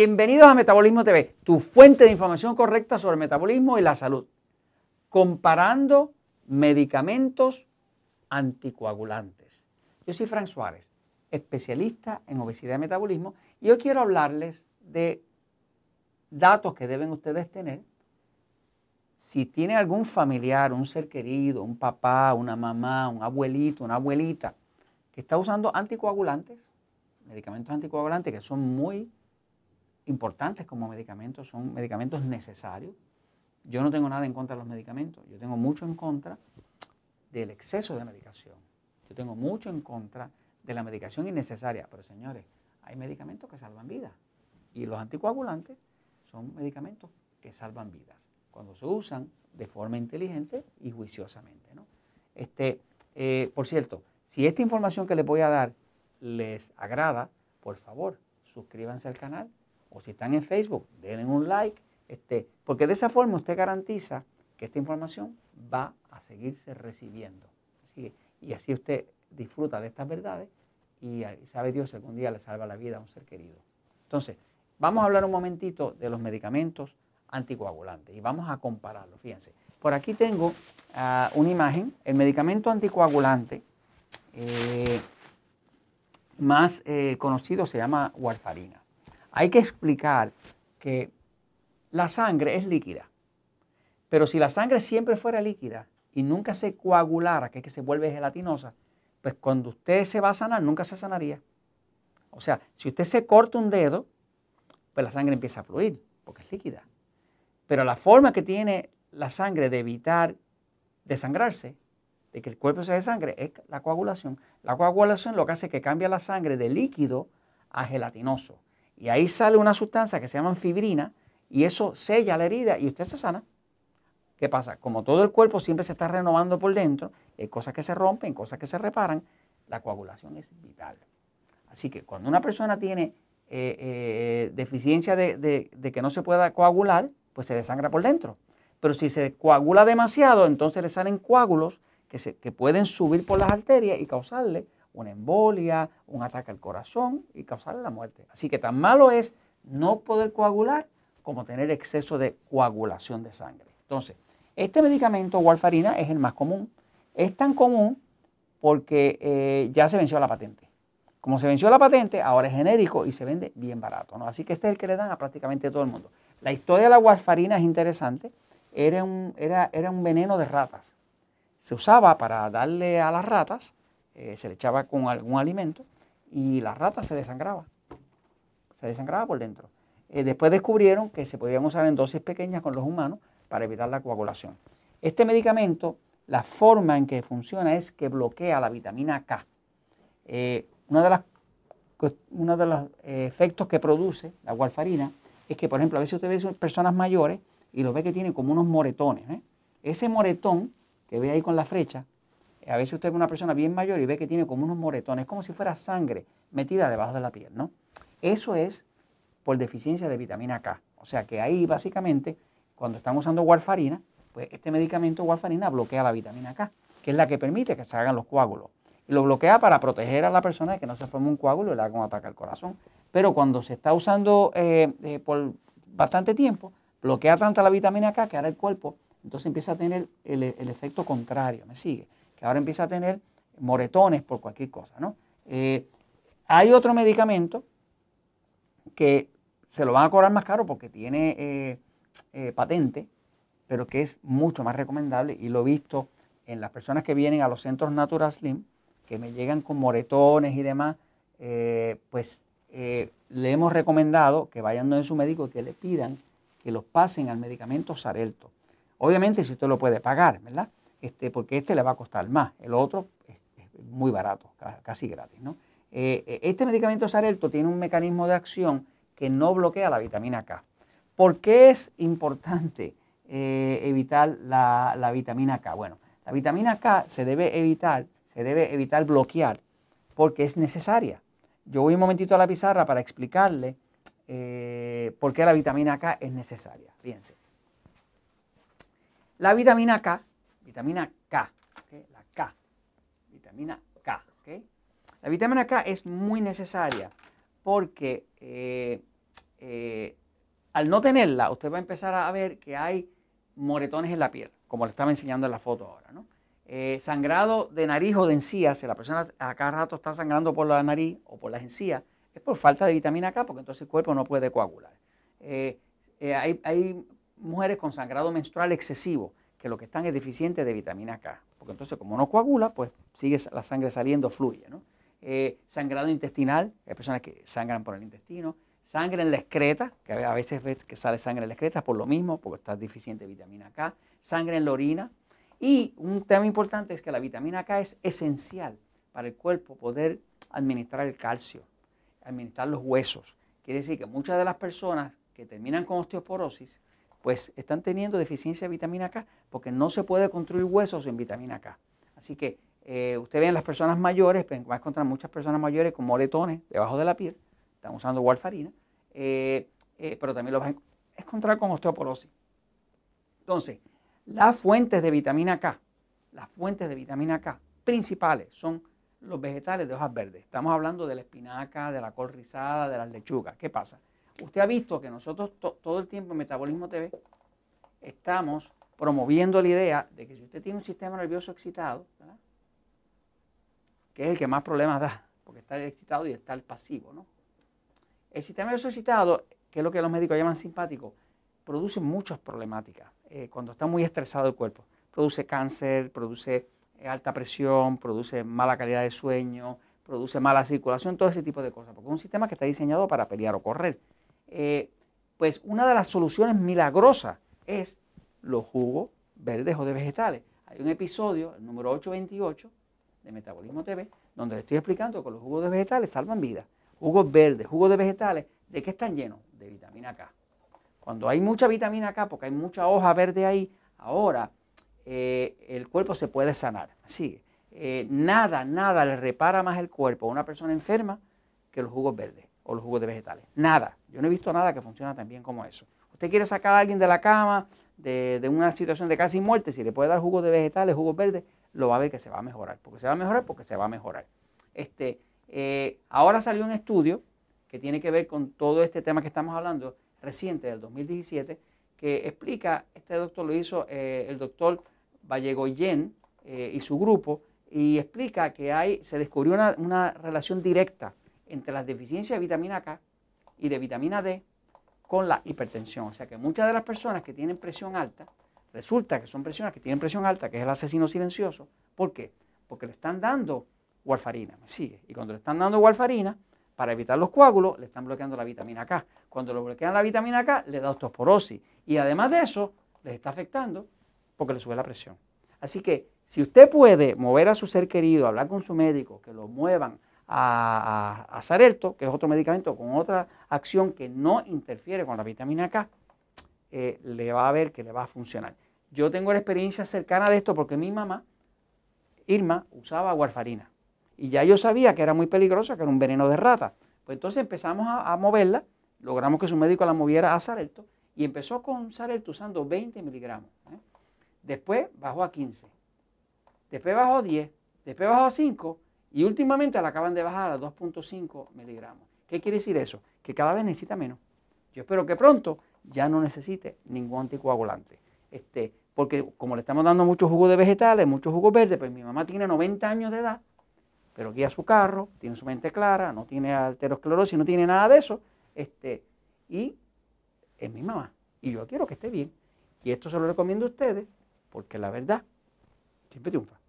Bienvenidos a Metabolismo TV, tu fuente de información correcta sobre el metabolismo y la salud, comparando medicamentos anticoagulantes. Yo soy Fran Suárez, especialista en obesidad y metabolismo, y hoy quiero hablarles de datos que deben ustedes tener. Si tiene algún familiar, un ser querido, un papá, una mamá, un abuelito, una abuelita, que está usando anticoagulantes, medicamentos anticoagulantes que son muy importantes como medicamentos, son medicamentos necesarios. Yo no tengo nada en contra de los medicamentos, yo tengo mucho en contra del exceso de medicación. Yo tengo mucho en contra de la medicación innecesaria, pero señores, hay medicamentos que salvan vidas y los anticoagulantes son medicamentos que salvan vidas cuando se usan de forma inteligente y juiciosamente. Este, eh, por cierto, si esta información que les voy a dar les agrada, por favor, suscríbanse al canal o si están en Facebook, denle un like, este, porque de esa forma usted garantiza que esta información va a seguirse recibiendo. y así usted disfruta de estas verdades y sabe Dios algún día le salva la vida a un ser querido. Entonces, vamos a hablar un momentito de los medicamentos anticoagulantes y vamos a compararlos. Fíjense, por aquí tengo ah, una imagen, el medicamento anticoagulante eh, más eh, conocido se llama warfarina. Hay que explicar que la sangre es líquida, pero si la sangre siempre fuera líquida y nunca se coagulara, que es que se vuelve gelatinosa, pues cuando usted se va a sanar, nunca se sanaría. O sea, si usted se corta un dedo, pues la sangre empieza a fluir, porque es líquida. Pero la forma que tiene la sangre de evitar desangrarse, de que el cuerpo se sangre es la coagulación. La coagulación lo que hace es que cambia la sangre de líquido a gelatinoso. Y ahí sale una sustancia que se llama fibrina y eso sella la herida y usted se sana. ¿Qué pasa? Como todo el cuerpo siempre se está renovando por dentro, hay cosas que se rompen, cosas que se reparan, la coagulación es vital. Así que cuando una persona tiene eh, eh, deficiencia de, que no se pueda coagular, pues se desangra por dentro. Pero si se coagula demasiado, entonces le salen coágulos que, se, que, pueden subir por las arterias y causarle una embolia, un ataque al corazón y causarle la muerte. Así que tan malo es no poder coagular como tener exceso de coagulación de sangre. Entonces, este medicamento, warfarina, es el más común. Es tan común porque eh, ya se venció la patente. Como se venció la patente, ahora es genérico y se vende bien barato. ¿no? Así que este es el que le dan a prácticamente todo el mundo. La historia de la warfarina es interesante. Era un, era, era un veneno de ratas. Se usaba para darle a las ratas eh, se le echaba con algún alimento y la rata se desangraba, se desangraba por dentro. Eh, después descubrieron que se podían usar en dosis pequeñas con los humanos para evitar la coagulación. Este medicamento, la forma en que funciona es que bloquea la vitamina K. Eh, una de las uno de los efectos que produce la warfarina es que, por ejemplo, a veces usted ve personas mayores y lo ve que tienen como unos moretones. Ese moretón que ve ahí con la flecha a veces usted ve una persona bien mayor y ve que tiene como unos moretones, como si fuera sangre metida debajo de la piel, ¿no? Eso es por deficiencia de vitamina K. O sea que ahí básicamente, cuando están usando warfarina, pues este medicamento warfarina bloquea la vitamina K, que es la que permite que se hagan los coágulos. Y lo bloquea para proteger a la persona de que no se forme un coágulo y le haga un ataque al corazón. Pero cuando se está usando eh, eh, por bastante tiempo, bloquea tanta la vitamina K que ahora el cuerpo entonces empieza a tener el efecto contrario, ¿me sigue? que ahora empieza a tener moretones por cualquier cosa. ¿no? Eh, hay otro medicamento que se lo van a cobrar más caro porque tiene eh, eh, patente, pero que es mucho más recomendable y lo he visto en las personas que vienen a los centros Natura Slim, que me llegan con moretones y demás, pues le hemos recomendado que vayan a su médico y que le pidan que los pasen al medicamento Sarelto. Obviamente si usted lo puede pagar, ¿verdad? Este, porque este le va a costar más. El otro es, muy barato, casi gratis. ¿no? Eh, eh, este medicamento Sarelto tiene un mecanismo de acción que no bloquea la vitamina K. ¿Por qué es importante eh, evitar la, vitamina K? Bueno, la vitamina K se debe evitar, se debe evitar bloquear porque es necesaria. Yo voy un momentito a la pizarra para explicarle por qué la vitamina K es necesaria. Fíjense. La vitamina K vitamina K, la K, vitamina K. La vitamina K es muy necesaria porque eh, eh, al no tenerla, usted va a empezar a ver que hay moretones en la piel, como le estaba enseñando en la foto ahora. ¿no? Eh, sangrado de nariz o de encías, si la persona a cada rato está sangrando por la nariz o por las encías, es por falta de vitamina K, porque entonces el cuerpo no puede coagular. Hay, hay mujeres con sangrado menstrual excesivo que lo que están es deficiente de vitamina K. Porque entonces como no coagula, pues sigue la sangre saliendo, fluye. ¿no? Eh, sangrado intestinal, hay personas que sangran por el intestino. Sangre en la excreta, que a veces ves que sale sangre en la excreta por lo mismo, porque está deficiente de vitamina K. Sangre en la orina. Y un tema importante es que la vitamina K es esencial para el cuerpo poder administrar el calcio, administrar los huesos. Quiere decir que muchas de las personas que terminan con osteoporosis pues están teniendo deficiencia de vitamina K porque no se puede construir huesos sin vitamina K. Así que eh, usted ve en las personas mayores, van pues, va a encontrar muchas personas mayores con moretones debajo de la piel, están usando warfarina, eh, eh, pero también lo van a encontrar con osteoporosis. Entonces, las fuentes de vitamina K, las fuentes de vitamina K principales son los vegetales de hojas verdes. Estamos hablando de la espinaca, de la col rizada, de las lechugas. ¿Qué pasa? Usted ha visto que nosotros todo el tiempo en Metabolismo TV estamos promoviendo la idea de que si usted tiene un sistema nervioso excitado, que es el que más problemas da, porque está el excitado y está el pasivo, ¿no? El sistema nervioso excitado, que es lo que los médicos llaman simpático, produce muchas problemáticas eh, cuando está muy estresado el cuerpo. Produce cáncer, produce eh, alta presión, produce mala calidad de sueño, produce mala circulación, todo ese tipo de cosas, porque es un sistema que está diseñado para pelear o correr. Eh, pues una de las soluciones milagrosas es los jugos verdes o de vegetales. Hay un episodio, el número 828 de Metabolismo TV, donde le estoy explicando que los jugos de vegetales salvan vidas. Jugos verdes, jugos de vegetales, ¿de qué están llenos? De vitamina K. Cuando hay mucha vitamina K, porque hay mucha hoja verde ahí, ahora eh, el cuerpo se puede sanar. así eh, nada, nada le repara más el cuerpo a una persona enferma que los jugos verdes o los jugos de vegetales. Nada. Yo no he visto nada que funciona tan bien como eso. Usted quiere sacar a alguien de la cama, de, una situación de casi muerte, si le puede dar jugos de vegetales, jugos verdes, lo va a ver que se va a mejorar. Porque se va a mejorar, porque se va a mejorar. Este, eh, ahora salió un estudio que tiene que ver con todo este tema que estamos hablando, reciente del 2017, que explica, este doctor lo hizo eh, el doctor Vallegoyen eh, y su grupo, y explica que hay, se descubrió una relación directa entre las deficiencias de vitamina K y de vitamina D con la hipertensión. O sea que muchas de las personas que tienen presión alta, resulta que son personas que tienen presión alta, que es el asesino silencioso. ¿Por qué? Porque le están dando warfarina, me sigue. Y cuando le están dando warfarina, para evitar los coágulos, le están bloqueando la vitamina K. Cuando le bloquean la vitamina K, le da osteoporosis. Y además de eso, les está afectando porque le sube la presión. Así que si usted puede mover a su ser querido, hablar con su médico, que lo muevan, a, a, Sarelto, que es otro medicamento con otra acción que no interfiere con la vitamina K, eh, le va a ver que le va a funcionar. Yo tengo la experiencia cercana de esto porque mi mamá, Irma, usaba warfarina. Y ya yo sabía que era muy peligrosa, que era un veneno de rata. Pues entonces empezamos a, moverla, logramos que su médico la moviera a Sarelto y empezó con Sarelto usando 20 miligramos. ¿eh? Después bajó a 15, después bajó a 10, después bajó a 5 y últimamente la acaban de bajar a 2.5 miligramos. ¿Qué quiere decir eso? Que cada vez necesita menos. Yo espero que pronto ya no necesite ningún anticoagulante. Este, porque como le estamos dando mucho jugo de vegetales, mucho jugo verde, pues mi mamá tiene 90 años de edad, pero guía su carro, tiene su mente clara, no tiene alterosclerosis, no tiene nada de eso. Este, y es mi mamá. Y yo quiero que esté bien. Y esto se lo recomiendo a ustedes, porque la verdad siempre triunfa.